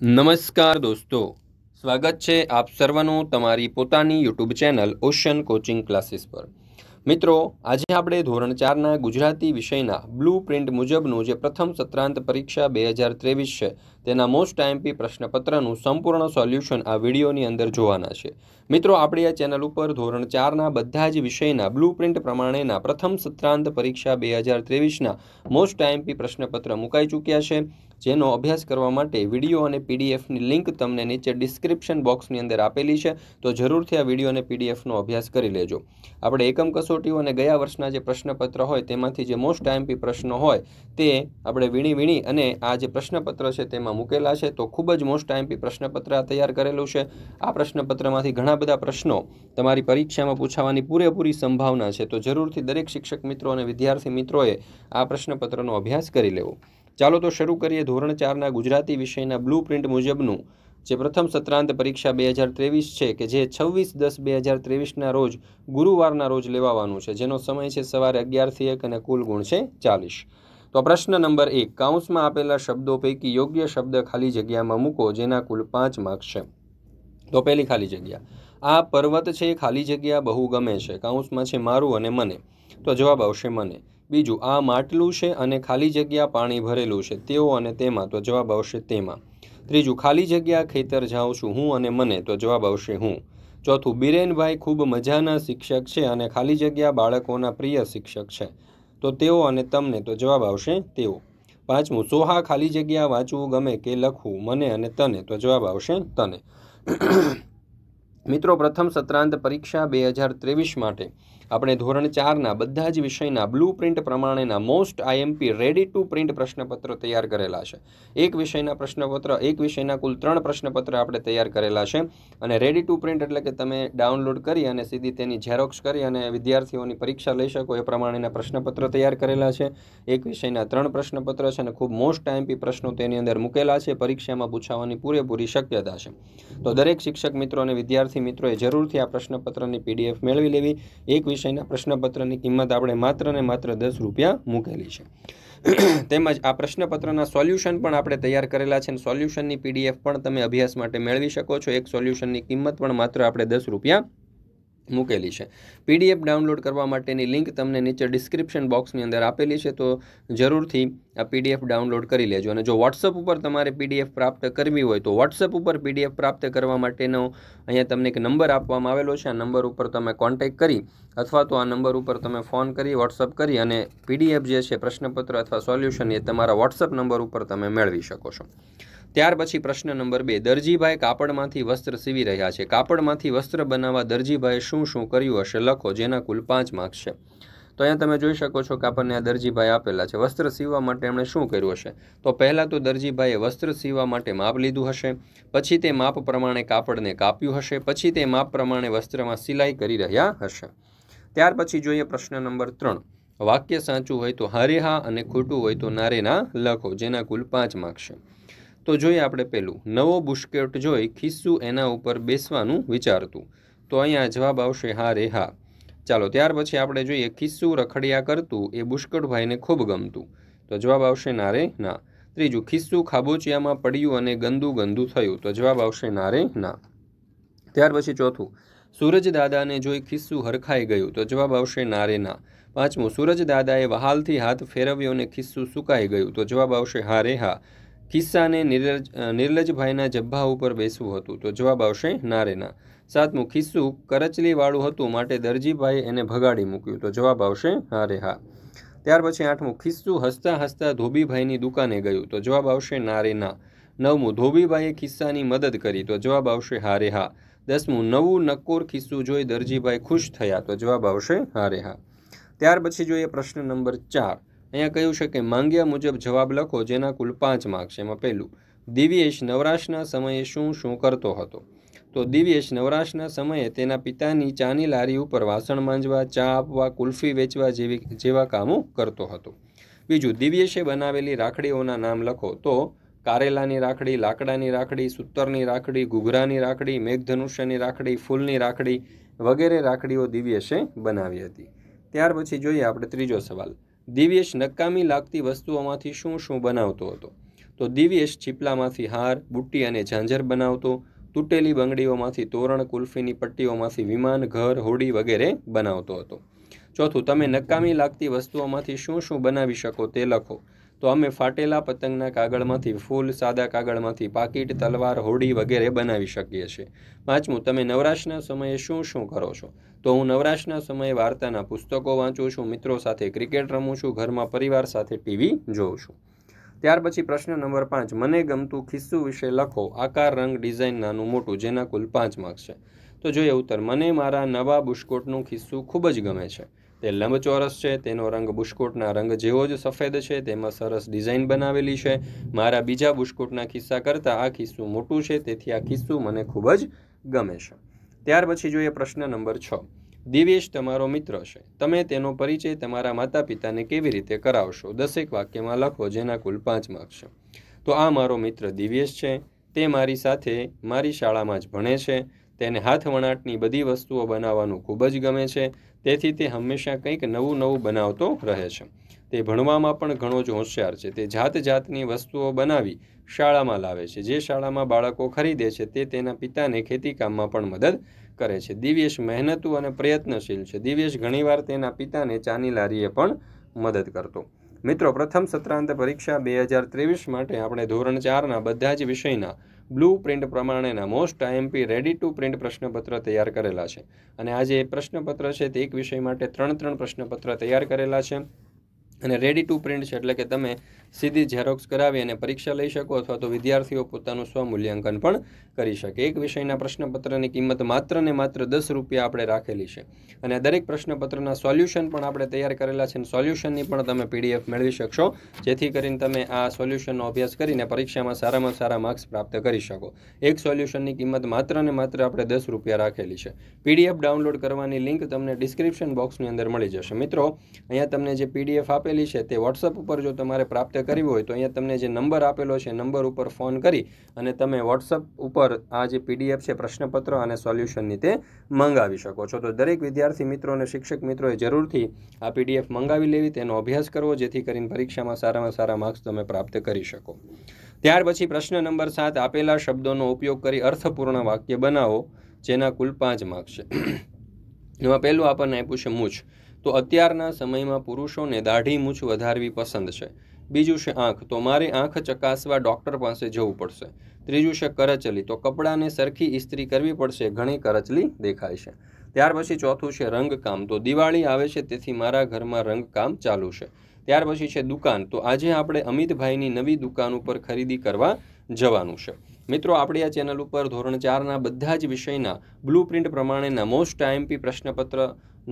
નમસ્કાર દોસ્તો સ્વાગત છે આપ સર્વનું તમારી પોતાની YouTube channel Ocean Coaching Classes પર મિત્રો આજે આપણે ધોરણ ચારના ગુજરાતી વિષયના બ્લુ પ્રિન્ટ મુજબનું જે પ્રથમ સત્રાંત પરીક્ષા બે હજાર ત્રેવીસ છે તેના મોસ્ટ આઈએમપી પ્રશ્નપત્રનું સંપૂર્ણ સોલ્યુશન આ વિડીયોની અંદર જોવાના છે મિત્રો આપણી આ ચેનલ ઉપર ધોરણ ચારના બધા જ વિષયના બ્લુ પ્રિન્ટ પ્રમાણેના પ્રથમ સત્રાંત પરીક્ષા બે હજાર ત્રેવીસના મોસ્ટ આઈએમપી પ્રશ્નપત્ર મુકાઈ ચૂક્યા છે જેનો અભ્યાસ કરવા માટે વિડીયો અને પીડીએફની લિંક તમને નીચે ડિસ્ક્રિપ્શન બોક્સની અંદર આપેલી છે તો જરૂરથી આ વિડીયો અને પીડીએફનો અભ્યાસ કરી લેજો આપણે એકમ કસોટીઓ અને ગયા વર્ષના જે પ્રશ્નપત્ર હોય તેમાંથી જે મોસ્ટ આઈએમપી પ્રશ્નો હોય તે આપણે વીણી વીણી અને આ જે પ્રશ્નપત્ર છે તેમાં પરીક્ષામાં મૂકેલા છે તો ખૂબ જ મોસ્ટ આઈએમપી પ્રશ્નપત્ર તૈયાર કરેલું છે આ પ્રશ્નપત્રમાંથી ઘણા બધા પ્રશ્નો તમારી પરીક્ષામાં પૂછાવાની પૂરેપૂરી સંભાવના છે તો જરૂરથી દરેક શિક્ષક મિત્રો અને વિદ્યાર્થી મિત્રોએ આ પ્રશ્નપત્રનો અભ્યાસ કરી લેવો ચાલો તો શરૂ કરીએ ધોરણ ચારના ગુજરાતી વિષયના બ્લુ પ્રિન્ટ મુજબનું જે પ્રથમ સત્રાંત પરીક્ષા બે હજાર ત્રેવીસ છે કે જે છવ્વીસ દસ બે હજાર ત્રેવીસના રોજ ગુરુવારના રોજ લેવાવાનું છે જેનો સમય છે સવારે અગિયારથી એક અને કુલ ગુણ છે ચાલીસ તો પ્રશ્ન નંબર એક કાઉન્સમાં આપેલા શબ્દો પૈકી યોગ્ય શબ્દ ખાલી જગ્યામાં મૂકો જેના કુલ પાંચ માર્ક્સ છે તો પહેલી ખાલી જગ્યા આ પર્વત છે ખાલી જગ્યા બહુ ગમે છે કાઉન્સમાં છે મારું અને મને તો જવાબ આવશે મને બીજું આ માટલું છે અને ખાલી જગ્યા પાણી ભરેલું છે તેઓ અને તેમાં તો જવાબ આવશે તેમાં ત્રીજું ખાલી જગ્યા ખેતર જાઉં છું હું અને મને તો જવાબ આવશે હું ચોથું બિરેનભાઈ ખૂબ મજાના શિક્ષક છે અને ખાલી જગ્યા બાળકોના પ્રિય શિક્ષક છે તો તેઓ અને તમને તો જવાબ આવશે તેઓ પાંચમું સોહા ખાલી જગ્યા વાંચવું ગમે કે લખવું મને અને તને તો જવાબ આવશે તને મિત્રો પ્રથમ સત્રાંત પરીક્ષા બે હજાર ત્રેવીસ માટે આપણે ધોરણ ચારના બધા જ વિષયના બ્લુ પ્રિન્ટ પ્રમાણેના most IMP ready to print પ્રશ્નપત્ર તૈયાર કરેલા છે એક વિષયના પ્રશ્નપત્ર એક વિષયના કુલ ત્રણ પ્રશ્નપત્ર આપણે તૈયાર કરેલા છે અને રેડી ટુ પ્રિન્ટ એટલે કે તમે ડાઉનલોડ કરી અને સીધી તેની ઝેરોક્ષ કરી અને વિદ્યાર્થીઓની પરીક્ષા લઈ શકો એ પ્રમાણેના પ્રશ્નપત્ર તૈયાર કરેલા છે એક વિષયના ત્રણ પ્રશ્નપત્ર છે અને ખૂબ મોસ્ટ આઈએમપી પ્રશ્નો તેની અંદર મૂકેલા છે પરીક્ષામાં પૂછાવાની પૂરેપૂરી શક્યતા છે તો દરેક શિક્ષક મિત્રો અને વિદ્યાર્થી વિદ્યાર્થી મિત્રોએ જરૂરથી આ પ્રશ્નપત્રની પીડીએફ મેળવી લેવી એક વિષયના પ્રશ્નપત્રની કિંમત આપણે માત્ર ને માત્ર દસ રૂપિયા મૂકેલી છે તેમજ આ પ્રશ્નપત્રના સોલ્યુશન પણ આપણે તૈયાર કરેલા છે અને સોલ્યુશનની પીડીએફ પણ તમે અભ્યાસ માટે મેળવી શકો છો એક સોલ્યુશનની કિંમત પણ માત્ર આપણે દસ રૂપિયા મૂકેલી છે પીડીએફ ડાઉનલોડ કરવા માટેની લિંક તમને નીચે ડિસ્ક્રિપ્શન બોક્સની અંદર આપેલી છે તો જરૂરથી આ પીડીએફ ડાઉનલોડ કરી લેજો અને જો વોટ્સઅપ ઉપર તમારે પીડીએફ પ્રાપ્ત કરવી હોય તો વોટ્સઅપ ઉપર પીડીએફ પ્રાપ્ત કરવા માટેનો અહીંયા તમને એક નંબર આપવામાં આવેલો છે આ નંબર ઉપર તમે કોન્ટેક કરી અથવા તો આ નંબર ઉપર તમે ફોન કરી વોટ્સઅપ કરી અને પીડીએફ જે છે પ્રશ્નપત્ર અથવા સોલ્યુશન એ તમારા વોટ્સઅપ નંબર ઉપર તમે મેળવી શકો છો ત્યાર પછી પ્રશ્ન નંબર બે દરજીભાઈ કાપડમાંથી વસ્ત્ર સીવી રહ્યા છે કાપડમાંથી વસ્ત્ર બનાવવા દરજીભાઈએ શું શું કર્યું હશે લખો જેના કુલ પાંચ માર્ક્સ છે તો અહીંયા તમે જોઈ શકો છો કે આપણને આ દરજીભાઈ આપેલા છે વસ્ત્ર સીવવા માટે એમણે શું કર્યું હશે તો પહેલાં તો દરજીભાઈએ વસ્ત્ર સીવવા માટે માપ લીધું હશે પછી તે માપ પ્રમાણે કાપડને કાપ્યું હશે પછી તે માપ પ્રમાણે વસ્ત્રમાં સિલાઈ કરી રહ્યા હશે ત્યાર પછી જોઈએ પ્રશ્ન નંબર ત્રણ વાક્ય સાચું હોય તો હારે હા અને ખોટું હોય તો નારે ના લખો જેના કુલ પાંચ માર્ક્સ છે તો જોઈએ આપણે પહેલું નવો બુશ્કેટ જોઈ ખિસ્સુ એના ઉપર બેસવાનું વિચારતું તો અહીંયા જવાબ આવશે હા રે હા ચાલો ત્યાર પછી આપણે જોઈએ ખિસ્સુ રખડિયા કરતું એ બુશ્કટભાઈને ખૂબ ગમતું તો જવાબ આવશે ના રે ના ત્રીજું ખિસ્સુ ખાબોચિયામાં પડ્યું અને ગંદુ ગંદુ થયું તો જવાબ આવશે ના રે ના ત્યાર પછી ચોથું સૂરજદાદાને જોઈ ખિસ્સુ હરખાઈ ગયું તો જવાબ આવશે ના રે ના પાંચમું સૂરજદાદાએ વહાલથી હાથ ફેરવ્યો અને ખિસ્સુ સુકાઈ ગયું તો જવાબ આવશે હા રે હા ખિસ્સાને નિર્લજ નિર્લજભાઈના જબ્બા ઉપર બેસવું હતું તો જવાબ આવશે નારેના સાતમું ખિસ્સું કરચલીવાળું હતું માટે દરજીભાઈ એને ભગાડી મૂક્યું તો જવાબ આવશે હારે હા ત્યાર પછી આઠમું ખિસ્સું હસતા હસતા ધોબીભાઈની દુકાને ગયું તો જવાબ આવશે નારેના નવમું ધોબીભાઈએ ખિસ્સાની મદદ કરી તો જવાબ આવશે હારે હા દસમું નવું નક્કોર ખિસ્સું જોઈ દરજીભાઈ ખુશ થયા તો જવાબ આવશે હારે હા ત્યાર પછી જોઈએ પ્રશ્ન નંબર ચાર અહીંયા કહ્યું છે કે માંગ્યા મુજબ જવાબ લખો જેના કુલ પાંચ માર્ક છે એમાં પહેલું દિવ્યેશ નવરાશના સમયે શું શું કરતો હતો તો દિવ્યેશ નવરાશના સમયે તેના પિતાની ચાની લારી ઉપર વાસણ માંજવા ચા આપવા કુલ્ફી વેચવા જેવી જેવા કામો કરતો હતો બીજું દિવ્યેશે બનાવેલી રાખડીઓના નામ લખો તો કારેલાની રાખડી લાકડાની રાખડી સૂતરની રાખડી ઘૂઘરાની રાખડી મેઘધનુષ્યની રાખડી ફૂલની રાખડી વગેરે રાખડીઓ દિવ્યેશે બનાવી હતી ત્યાર પછી જોઈએ આપણે ત્રીજો સવાલ દિવ્યેશ નકામી લાગતી વસ્તુઓમાંથી શું શું બનાવતો હતો તો દિવ્યેશ છીપલામાંથી હાર બુટ્ટી અને ઝાંઝર બનાવતો તૂટેલી બંગડીઓમાંથી તોરણ કુલ્ફીની પટ્ટીઓમાંથી વિમાન ઘર હોડી વગેરે બનાવતો હતો ચોથું તમે નકામી લાગતી વસ્તુઓમાંથી શું શું બનાવી શકો તે લખો તો અમે ફાટેલા પતંગના કાગળમાંથી ફૂલ સાદા કાગળમાંથી પાકીટ તલવાર હોડી વગેરે બનાવી શકીએ છીએ પાંચમું તમે નવરાશના સમયે શું શું કરો છો તો હું નવરાશના સમયે વાર્તાના પુસ્તકો વાંચું છું મિત્રો સાથે ક્રિકેટ રમું છું ઘરમાં પરિવાર સાથે ટીવી જોઉં છું ત્યાર પછી પ્રશ્ન નંબર પાંચ મને ગમતું ખિસ્સું વિશે લખો આકાર રંગ ડિઝાઇન નાનું મોટું જેના કુલ પાંચ માર્ક્સ છે તો જોઈએ ઉત્તર મને મારા નવા બુશકોટનું ખિસ્સું ખૂબ જ ગમે છે તે લંબચોરસ છે તેનો રંગ બુશકોટના રંગ જેવો જ સફેદ છે તેમાં સરસ ડિઝાઇન બનાવેલી છે મારા બીજા બુશકોટના ખિસ્સા કરતાં આ ખિસ્સું મોટું છે તેથી આ ખિસ્સું મને ખૂબ જ ગમે છે ત્યાર પછી જોઈએ પ્રશ્ન નંબર છ દિવેશ તમારો મિત્ર છે તમે તેનો પરિચય તમારા માતા પિતાને કેવી રીતે કરાવશો દસેક વાક્યમાં લખો જેના કુલ પાંચ માર્ક છે તો આ મારો મિત્ર દિવેશ છે તે મારી સાથે મારી શાળામાં જ ભણે છે તેને હાથ વણાટની બધી વસ્તુઓ બનાવવાનું ખૂબ જ ગમે છે તેથી તે હંમેશા કંઈક નવું નવું બનાવતો રહે છે તે ભણવામાં પણ ઘણો જ હોશિયાર છે તે જાત જાતની વસ્તુઓ બનાવી શાળામાં લાવે છે જે શાળામાં બાળકો ખરીદે છે તે તેના પિતાને ખેતીકામમાં પણ મદદ કરે છે દિવ્યેશ મહેનતુ અને પ્રયત્નશીલ છે દિવ્યેશ ઘણીવાર તેના પિતાને ચાની લારીએ પણ મદદ કરતો મિત્રો પ્રથમ સત્રાંત પરીક્ષા બે હજાર ત્રેવીસ માટે આપણે ધોરણ ચારના બધા જ વિષયના બ્લુ પ્રિન્ટ પ્રમાણેના most IMP ready to print પ્રશ્નપત્ર તૈયાર કરેલા છે અને આ જે પ્રશ્નપત્ર છે તે એક વિષય માટે ત્રણ ત્રણ પ્રશ્નપત્ર તૈયાર કરેલા છે અને રેડી ટુ પ્રિન્ટ છે એટલે કે તમે સીધી ઝેરોક્સ કરાવી અને પરીક્ષા લઈ શકો અથવા તો વિદ્યાર્થીઓ પોતાનું સ્વમૂલ્યાંકન પણ કરી શકે એક વિષયના પ્રશ્નપત્રની કિંમત માત્ર ને માત્ર દસ રૂપિયા આપણે રાખેલી છે અને દરેક પ્રશ્નપત્રના સોલ્યુશન પણ આપણે તૈયાર કરેલા છે અને સોલ્યુશનની પણ તમે પીડીએફ મેળવી શકશો જેથી કરીને તમે આ સોલ્યુશનનો અભ્યાસ કરીને પરીક્ષામાં સારામાં સારા માર્ક્સ પ્રાપ્ત કરી શકો એક સોલ્યુશનની કિંમત માત્ર ને માત્ર આપણે દસ રૂપિયા રાખેલી છે પીડીએફ ડાઉનલોડ કરવાની લિંક તમને ડિસ્ક્રિપ્શન બોક્સની અંદર મળી જશે મિત્રો અહીંયા તમને જે પીડીએફ આપેલી છે તે વોટ્સઅપ ઉપર જો તમારે પ્રાપ્ત કોન્ટેક્ટ કરવી હોય તો અહીંયા તમને જે નંબર આપેલો છે નંબર ઉપર ફોન કરી અને તમે વોટ્સઅપ ઉપર આ જે પીડીએફ છે પ્રશ્નપત્ર અને સોલ્યુશનની તે મંગાવી શકો છો તો દરેક વિદ્યાર્થી મિત્રો અને શિક્ષક મિત્રોએ જરૂરથી આ પીડીએફ મંગાવી લેવી તેનો અભ્યાસ કરવો જેથી કરીને પરીક્ષામાં સારામાં સારા માર્ક્સ તમે પ્રાપ્ત કરી શકો ત્યાર પછી પ્રશ્ન નંબર સાત આપેલા શબ્દોનો ઉપયોગ કરી અર્થપૂર્ણ વાક્ય બનાવો જેના કુલ પાંચ માર્ક્સ છે એમાં પહેલું આપણને આપ્યું મૂછ તો અત્યારના સમયમાં પુરુષોને દાઢી મૂછ વધારવી પસંદ છે બીજું છે આંખ તો મારે આંખ ચકાસવા ડૉક્ટર પાસે જવું પડશે ત્રીજું છે કરચલી તો કપડાને સરખી ઇસ્ત્રી કરવી પડશે ઘણી કરચલી દેખાય છે ત્યાર પછી ચોથું છે રંગકામ તો દિવાળી આવે છે તેથી મારા ઘરમાં રંગકામ ચાલુ છે ત્યાર પછી છે દુકાન તો આજે આપણે અમિતભાઈની નવી દુકાન ઉપર ખરીદી કરવા જવાનું છે મિત્રો આપણી આ ચેનલ ઉપર ધોરણ ચારના બધા જ વિષયના બ્લુ પ્રિન્ટ પ્રમાણેના મોસ્ટ ટાઈમપી પ્રશ્નપત્ર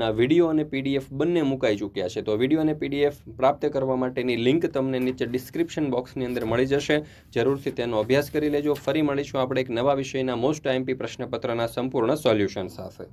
ના વિડીયો અને પીડીએફ બંને મુકાઈ ચૂક્યા છે તો વિડીયો અને પીડીએફ પ્રાપ્ત કરવા માટેની લિંક તમને નીચે ડિસ્ક્રિપ્શન બોક્સની અંદર મળી જશે જરૂરથી તેનો અભ્યાસ કરી લેજો ફરી મળીશું આપણે એક નવા વિષયના મોસ્ટ આઈમપી પ્રશ્નપત્રના સંપૂર્ણ સોલ્યુશન સાથે